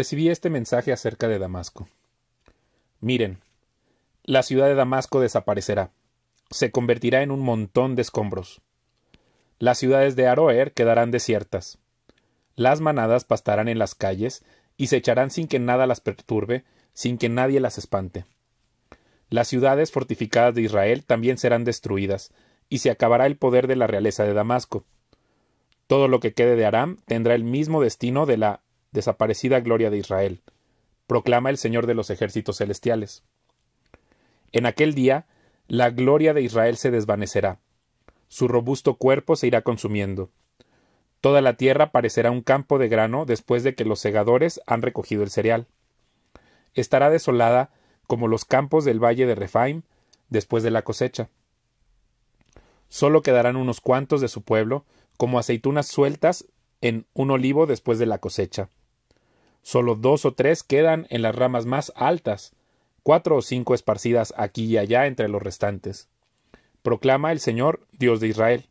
recibí este mensaje acerca de Damasco. Miren, la ciudad de Damasco desaparecerá, se convertirá en un montón de escombros. Las ciudades de Aroer quedarán desiertas. Las manadas pastarán en las calles y se echarán sin que nada las perturbe, sin que nadie las espante. Las ciudades fortificadas de Israel también serán destruidas, y se acabará el poder de la realeza de Damasco. Todo lo que quede de Aram tendrá el mismo destino de la desaparecida gloria de Israel, proclama el Señor de los ejércitos celestiales. En aquel día, la gloria de Israel se desvanecerá, su robusto cuerpo se irá consumiendo. Toda la tierra parecerá un campo de grano después de que los segadores han recogido el cereal. Estará desolada como los campos del valle de Refaim después de la cosecha. Solo quedarán unos cuantos de su pueblo, como aceitunas sueltas en un olivo después de la cosecha. Solo dos o tres quedan en las ramas más altas, cuatro o cinco esparcidas aquí y allá entre los restantes. Proclama el Señor, Dios de Israel.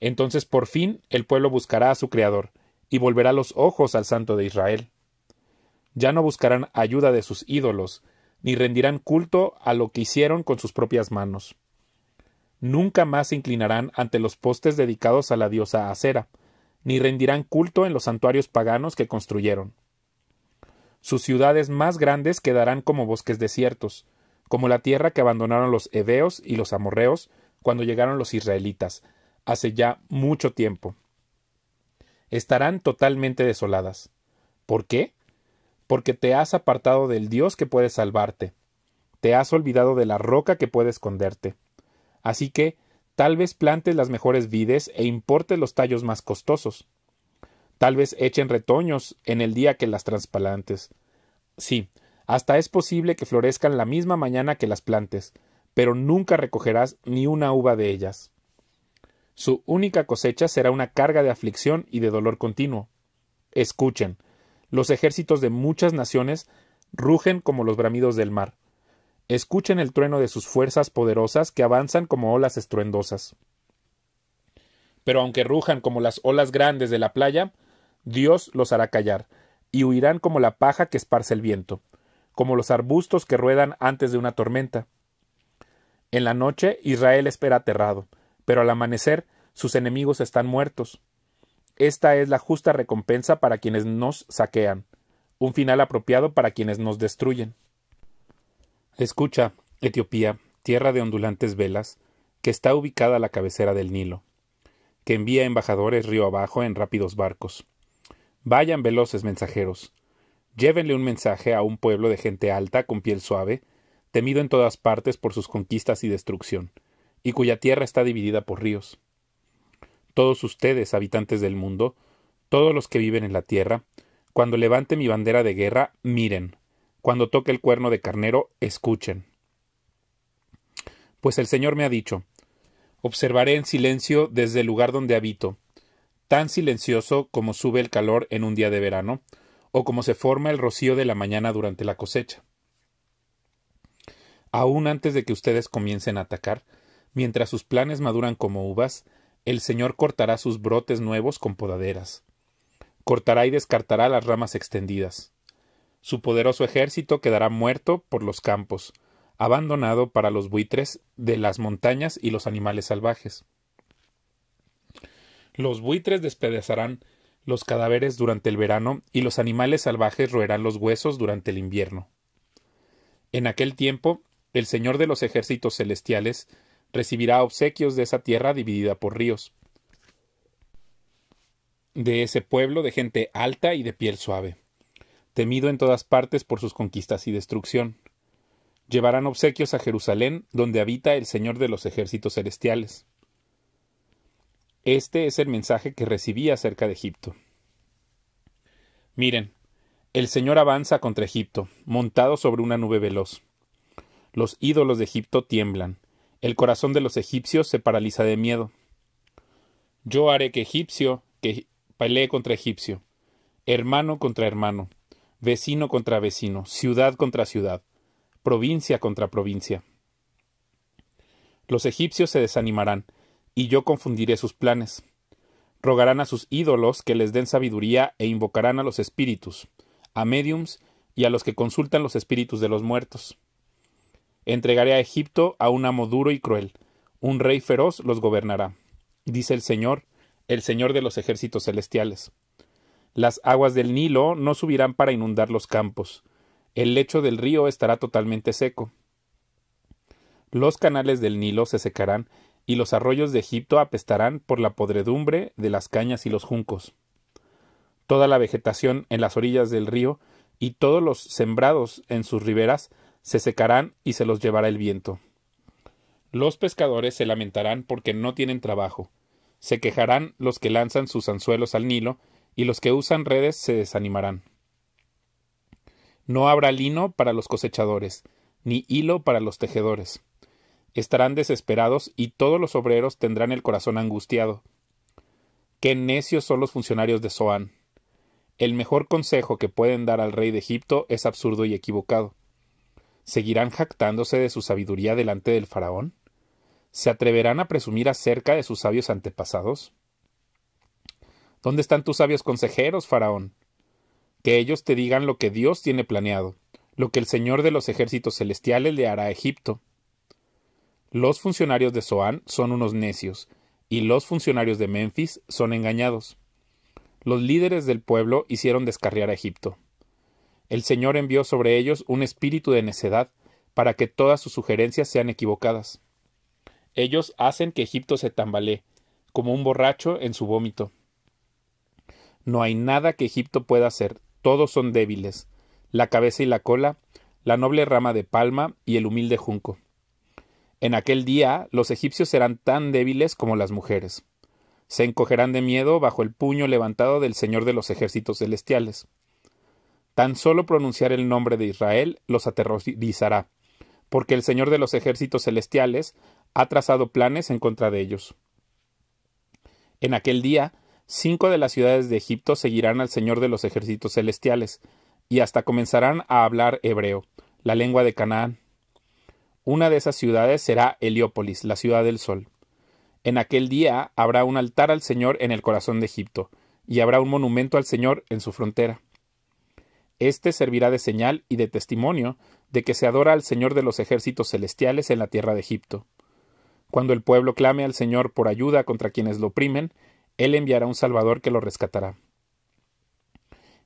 Entonces por fin el pueblo buscará a su Creador, y volverá los ojos al Santo de Israel. Ya no buscarán ayuda de sus ídolos, ni rendirán culto a lo que hicieron con sus propias manos. Nunca más se inclinarán ante los postes dedicados a la diosa Acera, ni rendirán culto en los santuarios paganos que construyeron. Sus ciudades más grandes quedarán como bosques desiertos, como la tierra que abandonaron los heveos y los amorreos cuando llegaron los israelitas, hace ya mucho tiempo. Estarán totalmente desoladas. ¿Por qué? Porque te has apartado del Dios que puede salvarte. Te has olvidado de la roca que puede esconderte. Así que Tal vez plantes las mejores vides e importes los tallos más costosos. Tal vez echen retoños en el día que las trasplantes. Sí, hasta es posible que florezcan la misma mañana que las plantes, pero nunca recogerás ni una uva de ellas. Su única cosecha será una carga de aflicción y de dolor continuo. Escuchen, los ejércitos de muchas naciones rugen como los bramidos del mar. Escuchen el trueno de sus fuerzas poderosas que avanzan como olas estruendosas. Pero aunque rujan como las olas grandes de la playa, Dios los hará callar, y huirán como la paja que esparce el viento, como los arbustos que ruedan antes de una tormenta. En la noche Israel espera aterrado, pero al amanecer sus enemigos están muertos. Esta es la justa recompensa para quienes nos saquean, un final apropiado para quienes nos destruyen. Escucha, Etiopía, tierra de ondulantes velas, que está ubicada a la cabecera del Nilo, que envía embajadores río abajo en rápidos barcos. Vayan veloces mensajeros. Llévenle un mensaje a un pueblo de gente alta con piel suave, temido en todas partes por sus conquistas y destrucción, y cuya tierra está dividida por ríos. Todos ustedes, habitantes del mundo, todos los que viven en la tierra, cuando levante mi bandera de guerra, miren, cuando toque el cuerno de carnero, escuchen. Pues el Señor me ha dicho, observaré en silencio desde el lugar donde habito, tan silencioso como sube el calor en un día de verano, o como se forma el rocío de la mañana durante la cosecha. Aún antes de que ustedes comiencen a atacar, mientras sus planes maduran como uvas, el Señor cortará sus brotes nuevos con podaderas. Cortará y descartará las ramas extendidas. Su poderoso ejército quedará muerto por los campos, abandonado para los buitres de las montañas y los animales salvajes. Los buitres despedazarán los cadáveres durante el verano y los animales salvajes roerán los huesos durante el invierno. En aquel tiempo, el Señor de los ejércitos celestiales recibirá obsequios de esa tierra dividida por ríos, de ese pueblo de gente alta y de piel suave temido en todas partes por sus conquistas y destrucción. Llevarán obsequios a Jerusalén, donde habita el Señor de los ejércitos celestiales. Este es el mensaje que recibí acerca de Egipto. Miren, el Señor avanza contra Egipto, montado sobre una nube veloz. Los ídolos de Egipto tiemblan, el corazón de los egipcios se paraliza de miedo. Yo haré que egipcio, que pelee contra egipcio, hermano contra hermano, vecino contra vecino, ciudad contra ciudad, provincia contra provincia. Los egipcios se desanimarán, y yo confundiré sus planes. Rogarán a sus ídolos que les den sabiduría e invocarán a los espíritus, a mediums y a los que consultan los espíritus de los muertos. Entregaré a Egipto a un amo duro y cruel, un rey feroz los gobernará, dice el Señor, el Señor de los ejércitos celestiales. Las aguas del Nilo no subirán para inundar los campos. El lecho del río estará totalmente seco. Los canales del Nilo se secarán y los arroyos de Egipto apestarán por la podredumbre de las cañas y los juncos. Toda la vegetación en las orillas del río y todos los sembrados en sus riberas se secarán y se los llevará el viento. Los pescadores se lamentarán porque no tienen trabajo. Se quejarán los que lanzan sus anzuelos al Nilo y los que usan redes se desanimarán. No habrá lino para los cosechadores, ni hilo para los tejedores. Estarán desesperados y todos los obreros tendrán el corazón angustiado. Qué necios son los funcionarios de Zoán. El mejor consejo que pueden dar al rey de Egipto es absurdo y equivocado. ¿Seguirán jactándose de su sabiduría delante del faraón? ¿Se atreverán a presumir acerca de sus sabios antepasados? ¿Dónde están tus sabios consejeros, Faraón? Que ellos te digan lo que Dios tiene planeado, lo que el Señor de los ejércitos celestiales le hará a Egipto. Los funcionarios de Zoán son unos necios, y los funcionarios de Memphis son engañados. Los líderes del pueblo hicieron descarriar a Egipto. El Señor envió sobre ellos un espíritu de necedad, para que todas sus sugerencias sean equivocadas. Ellos hacen que Egipto se tambalee, como un borracho en su vómito. No hay nada que Egipto pueda hacer, todos son débiles, la cabeza y la cola, la noble rama de palma y el humilde junco. En aquel día los egipcios serán tan débiles como las mujeres. Se encogerán de miedo bajo el puño levantado del Señor de los ejércitos celestiales. Tan solo pronunciar el nombre de Israel los aterrorizará, porque el Señor de los ejércitos celestiales ha trazado planes en contra de ellos. En aquel día Cinco de las ciudades de Egipto seguirán al Señor de los ejércitos celestiales, y hasta comenzarán a hablar hebreo, la lengua de Canaán. Una de esas ciudades será Heliópolis, la ciudad del sol. En aquel día habrá un altar al Señor en el corazón de Egipto, y habrá un monumento al Señor en su frontera. Este servirá de señal y de testimonio de que se adora al Señor de los ejércitos celestiales en la tierra de Egipto. Cuando el pueblo clame al Señor por ayuda contra quienes lo oprimen, él enviará un Salvador que lo rescatará.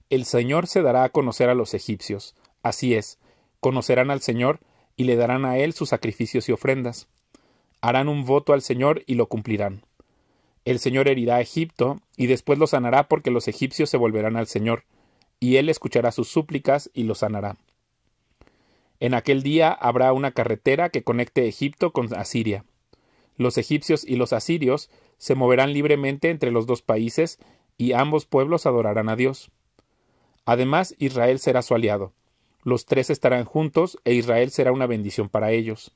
El Señor se dará a conocer a los egipcios. Así es, conocerán al Señor y le darán a Él sus sacrificios y ofrendas. Harán un voto al Señor y lo cumplirán. El Señor herirá a Egipto y después lo sanará porque los egipcios se volverán al Señor, y Él escuchará sus súplicas y lo sanará. En aquel día habrá una carretera que conecte Egipto con Asiria. Los egipcios y los asirios se moverán libremente entre los dos países y ambos pueblos adorarán a Dios. Además, Israel será su aliado. Los tres estarán juntos e Israel será una bendición para ellos.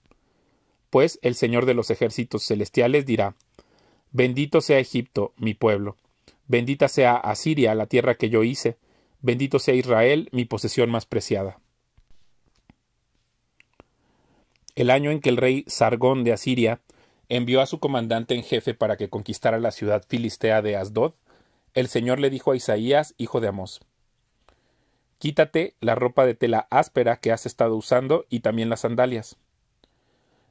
Pues el Señor de los ejércitos celestiales dirá Bendito sea Egipto, mi pueblo. Bendita sea Asiria, la tierra que yo hice. Bendito sea Israel, mi posesión más preciada. El año en que el rey Sargón de Asiria envió a su comandante en jefe para que conquistara la ciudad filistea de Asdod, el Señor le dijo a Isaías, hijo de Amós, Quítate la ropa de tela áspera que has estado usando y también las sandalias.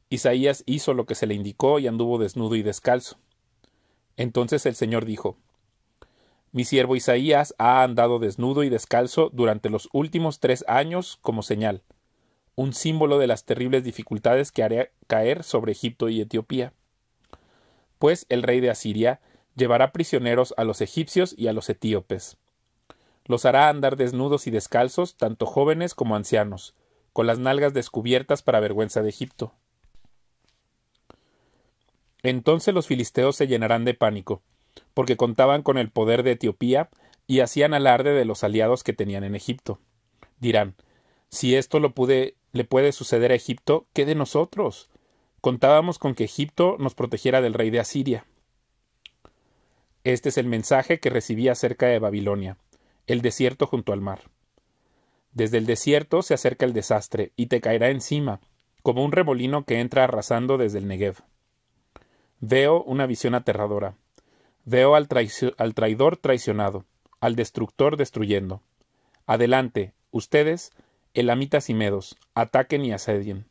Isaías hizo lo que se le indicó y anduvo desnudo y descalzo. Entonces el Señor dijo, Mi siervo Isaías ha andado desnudo y descalzo durante los últimos tres años como señal un símbolo de las terribles dificultades que hará caer sobre Egipto y Etiopía. Pues el rey de Asiria llevará prisioneros a los egipcios y a los etíopes. Los hará andar desnudos y descalzos, tanto jóvenes como ancianos, con las nalgas descubiertas para vergüenza de Egipto. Entonces los filisteos se llenarán de pánico, porque contaban con el poder de Etiopía y hacían alarde de los aliados que tenían en Egipto. Dirán, si esto lo pude le puede suceder a Egipto, ¿qué de nosotros? Contábamos con que Egipto nos protegiera del rey de Asiria. Este es el mensaje que recibí acerca de Babilonia, el desierto junto al mar. Desde el desierto se acerca el desastre, y te caerá encima, como un remolino que entra arrasando desde el Negev. Veo una visión aterradora. Veo al, al traidor traicionado, al destructor destruyendo. Adelante, ustedes Elamitas y medos, ataquen y asedien.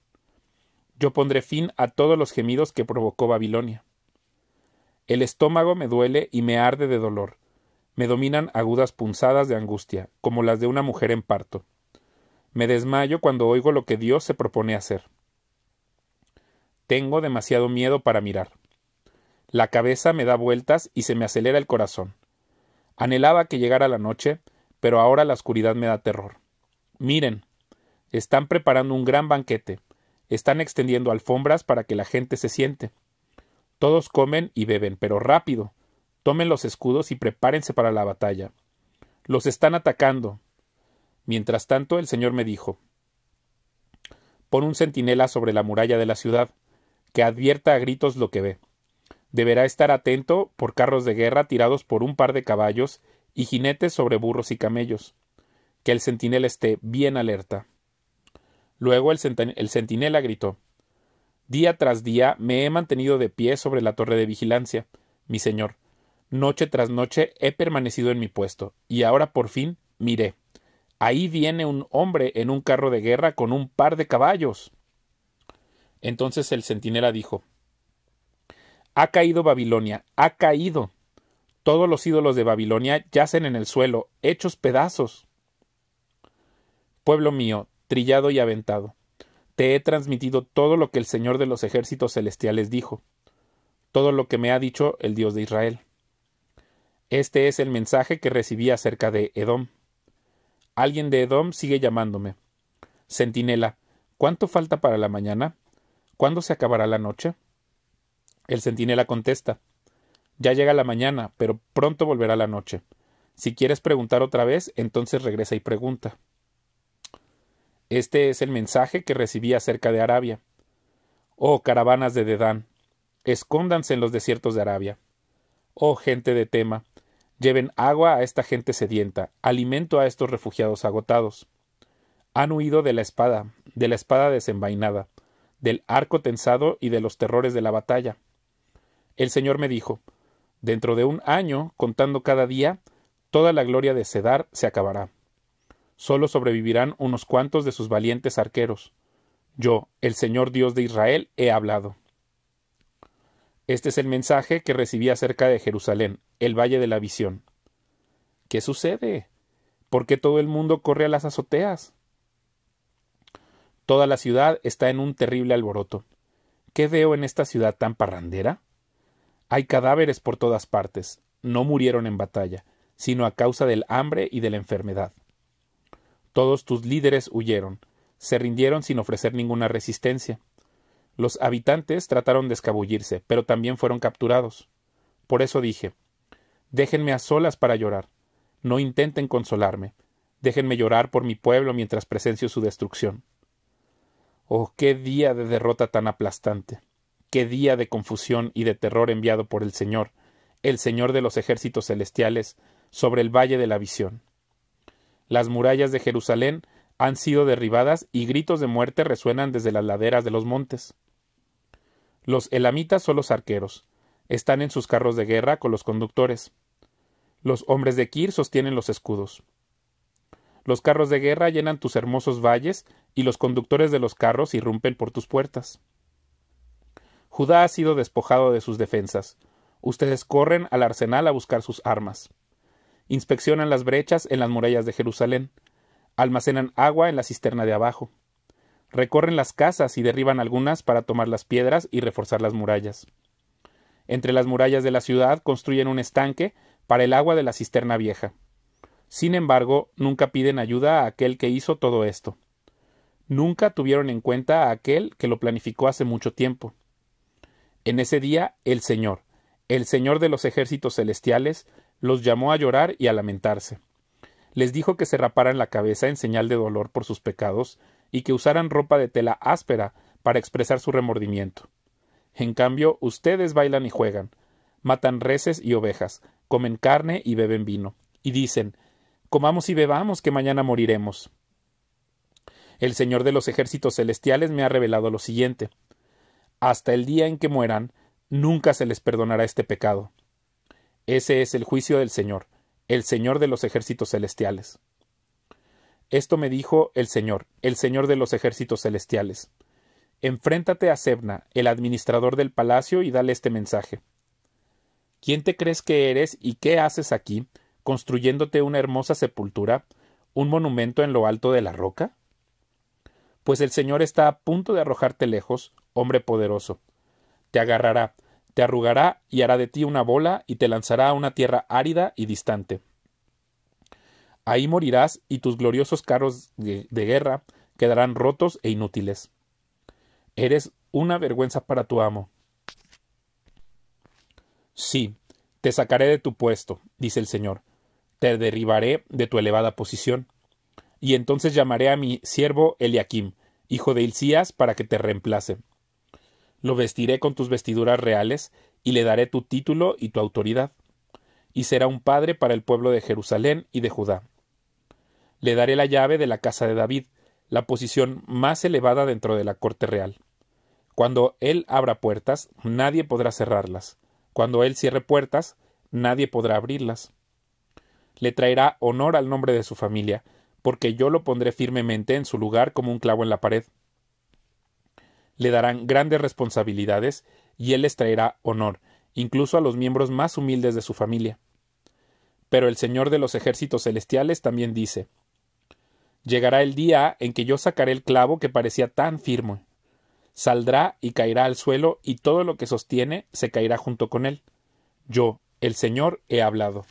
Yo pondré fin a todos los gemidos que provocó Babilonia. El estómago me duele y me arde de dolor. Me dominan agudas punzadas de angustia, como las de una mujer en parto. Me desmayo cuando oigo lo que Dios se propone hacer. Tengo demasiado miedo para mirar. La cabeza me da vueltas y se me acelera el corazón. Anhelaba que llegara la noche, pero ahora la oscuridad me da terror. Miren, están preparando un gran banquete. Están extendiendo alfombras para que la gente se siente. Todos comen y beben, pero rápido. Tomen los escudos y prepárense para la batalla. Los están atacando. Mientras tanto, el Señor me dijo Pon un centinela sobre la muralla de la ciudad, que advierta a gritos lo que ve. Deberá estar atento por carros de guerra tirados por un par de caballos y jinetes sobre burros y camellos. Que el centinela esté bien alerta. Luego el, el centinela gritó Día tras día me he mantenido de pie sobre la torre de vigilancia, mi señor. Noche tras noche he permanecido en mi puesto, y ahora por fin miré. Ahí viene un hombre en un carro de guerra con un par de caballos. Entonces el centinela dijo Ha caído Babilonia, ha caído. Todos los ídolos de Babilonia yacen en el suelo, hechos pedazos. Pueblo mío, trillado y aventado. Te he transmitido todo lo que el Señor de los ejércitos celestiales dijo, todo lo que me ha dicho el Dios de Israel. Este es el mensaje que recibí acerca de Edom. Alguien de Edom sigue llamándome. Centinela, ¿cuánto falta para la mañana? ¿Cuándo se acabará la noche? El centinela contesta. Ya llega la mañana, pero pronto volverá la noche. Si quieres preguntar otra vez, entonces regresa y pregunta. Este es el mensaje que recibí acerca de Arabia. Oh caravanas de Dedán, escóndanse en los desiertos de Arabia. Oh gente de Tema, lleven agua a esta gente sedienta, alimento a estos refugiados agotados. Han huido de la espada, de la espada desenvainada, del arco tensado y de los terrores de la batalla. El Señor me dijo, Dentro de un año, contando cada día, toda la gloria de Cedar se acabará. Solo sobrevivirán unos cuantos de sus valientes arqueros. Yo, el Señor Dios de Israel, he hablado. Este es el mensaje que recibí acerca de Jerusalén, el Valle de la Visión. ¿Qué sucede? ¿Por qué todo el mundo corre a las azoteas? Toda la ciudad está en un terrible alboroto. ¿Qué veo en esta ciudad tan parrandera? Hay cadáveres por todas partes. No murieron en batalla, sino a causa del hambre y de la enfermedad. Todos tus líderes huyeron, se rindieron sin ofrecer ninguna resistencia. Los habitantes trataron de escabullirse, pero también fueron capturados. Por eso dije Déjenme a solas para llorar. No intenten consolarme. Déjenme llorar por mi pueblo mientras presencio su destrucción. Oh, qué día de derrota tan aplastante. Qué día de confusión y de terror enviado por el Señor, el Señor de los ejércitos celestiales, sobre el valle de la visión las murallas de Jerusalén han sido derribadas y gritos de muerte resuenan desde las laderas de los montes. Los elamitas son los arqueros. Están en sus carros de guerra con los conductores. Los hombres de Kir sostienen los escudos. Los carros de guerra llenan tus hermosos valles y los conductores de los carros irrumpen por tus puertas. Judá ha sido despojado de sus defensas. Ustedes corren al arsenal a buscar sus armas inspeccionan las brechas en las murallas de Jerusalén, almacenan agua en la cisterna de abajo, recorren las casas y derriban algunas para tomar las piedras y reforzar las murallas. Entre las murallas de la ciudad construyen un estanque para el agua de la cisterna vieja. Sin embargo, nunca piden ayuda a aquel que hizo todo esto. Nunca tuvieron en cuenta a aquel que lo planificó hace mucho tiempo. En ese día, el Señor, el Señor de los ejércitos celestiales, los llamó a llorar y a lamentarse. Les dijo que se raparan la cabeza en señal de dolor por sus pecados y que usaran ropa de tela áspera para expresar su remordimiento. En cambio, ustedes bailan y juegan, matan reses y ovejas, comen carne y beben vino, y dicen Comamos y bebamos, que mañana moriremos. El Señor de los ejércitos celestiales me ha revelado lo siguiente hasta el día en que mueran, nunca se les perdonará este pecado. Ese es el juicio del Señor, el Señor de los ejércitos celestiales. Esto me dijo el Señor, el Señor de los ejércitos celestiales. Enfréntate a Sebna, el administrador del palacio, y dale este mensaje. ¿Quién te crees que eres y qué haces aquí, construyéndote una hermosa sepultura, un monumento en lo alto de la roca? Pues el Señor está a punto de arrojarte lejos, hombre poderoso. Te agarrará, te arrugará y hará de ti una bola y te lanzará a una tierra árida y distante. Ahí morirás y tus gloriosos carros de, guerra quedarán rotos e inútiles. Eres una vergüenza para tu amo. Sí, te sacaré de tu puesto, dice el Señor, te derribaré de tu elevada posición. Y entonces llamaré a mi siervo Eliakim, hijo de Hilcías, para que te reemplace lo vestiré con tus vestiduras reales, y le daré tu título y tu autoridad, y será un padre para el pueblo de Jerusalén y de Judá. Le daré la llave de la casa de David, la posición más elevada dentro de la corte real. Cuando él abra puertas, nadie podrá cerrarlas. Cuando él cierre puertas, nadie podrá abrirlas. Le traerá honor al nombre de su familia, porque yo lo pondré firmemente en su lugar como un clavo en la pared le darán grandes responsabilidades y él les traerá honor, incluso a los miembros más humildes de su familia. Pero el Señor de los ejércitos celestiales también dice Llegará el día en que yo sacaré el clavo que parecía tan firme. Saldrá y caerá al suelo, y todo lo que sostiene se caerá junto con él. Yo, el Señor, he hablado.